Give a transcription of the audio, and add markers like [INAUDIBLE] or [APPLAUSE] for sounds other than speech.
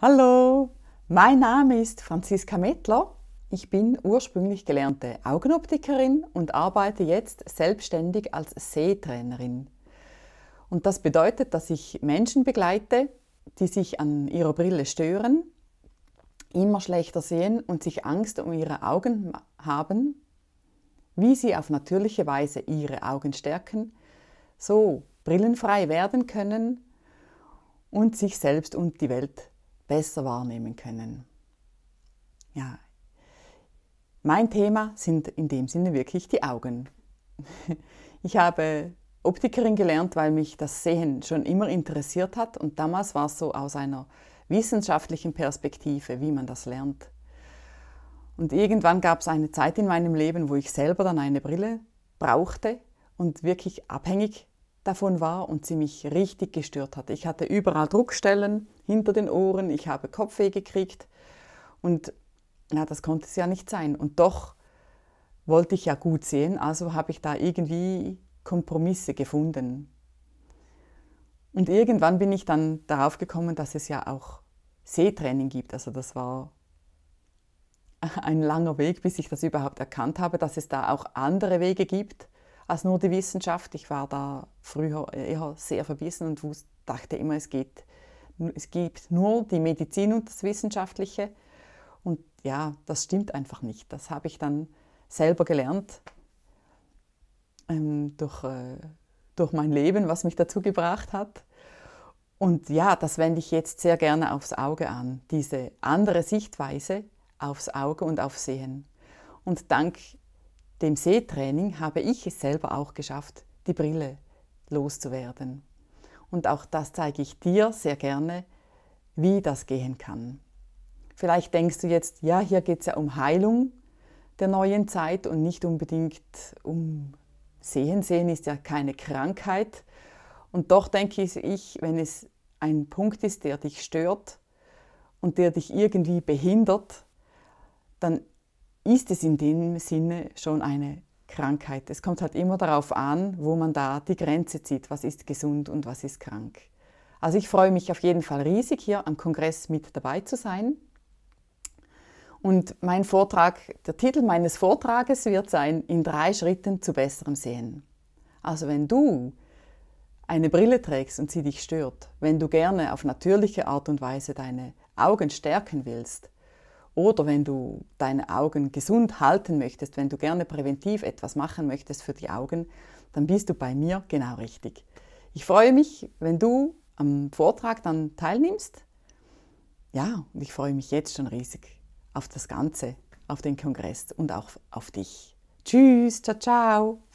Hallo, mein Name ist Franziska Mettler. Ich bin ursprünglich gelernte Augenoptikerin und arbeite jetzt selbstständig als Sehtrainerin. Und das bedeutet, dass ich Menschen begleite, die sich an ihrer Brille stören, immer schlechter sehen und sich Angst um ihre Augen haben, wie sie auf natürliche Weise ihre Augen stärken, so brillenfrei werden können und sich selbst und die Welt besser wahrnehmen können. Ja, mein Thema sind in dem Sinne wirklich die Augen. [LAUGHS] Ich habe Optikerin gelernt, weil mich das Sehen schon immer interessiert hat und damals war es so aus einer wissenschaftlichen Perspektive, wie man das lernt. Und irgendwann gab es eine Zeit in meinem Leben, wo ich selber dann eine Brille brauchte und wirklich abhängig davon war und sie mich richtig gestört hat. Ich hatte überall Druckstellen hinter den Ohren, ich habe Kopfweh gekriegt. Und na, das konnte es ja nicht sein. Und doch wollte ich ja gut sehen, also habe ich da irgendwie Kompromisse gefunden. Und irgendwann bin ich dann darauf gekommen, dass es ja auch Sehtraining gibt. Also das war ein langer Weg, bis ich das überhaupt erkannt habe, dass es da auch andere Wege gibt als nur die Wissenschaft. Ich war da früher eher sehr verbissen und dachte immer, es geht es gibt nur die Medizin und das Wissenschaftliche. Und ja, das stimmt einfach nicht. Das habe ich dann selber gelernt ähm, durch, äh, durch mein Leben, was mich dazu gebracht hat. Und ja, das wende ich jetzt sehr gerne aufs Auge an, diese andere Sichtweise aufs Auge und aufs Sehen. Und dank dem Sehtraining habe ich es selber auch geschafft, die Brille loszuwerden. Und auch das zeige ich dir sehr gerne, wie das gehen kann. Vielleicht denkst du jetzt, ja, hier geht es ja um Heilung der neuen Zeit und nicht unbedingt um Sehen. Sehen ist ja keine Krankheit. Und doch denke ich, wenn es ein Punkt ist, der dich stört und der dich irgendwie behindert, dann ist es in dem Sinne schon eine Krankheit. Es kommt halt immer darauf an, wo man da die Grenze zieht, was ist gesund und was ist krank. Also ich freue mich auf jeden Fall riesig, hier am Kongress mit dabei zu sein. Und mein Vortrag, der Titel meines Vortrages wird sein, in drei Schritten zu besserem Sehen. Also wenn du eine Brille trägst und sie dich stört, wenn du gerne auf natürliche Art und Weise deine Augen stärken willst, oder wenn du deine Augen gesund halten möchtest, wenn du gerne präventiv etwas machen möchtest für die Augen, dann bist du bei mir genau richtig. Ich freue mich, wenn du am Vortrag dann teilnimmst. Ja, und ich freue mich jetzt schon riesig auf das Ganze, auf den Kongress und auch auf dich. Tschüss, ciao, ciao.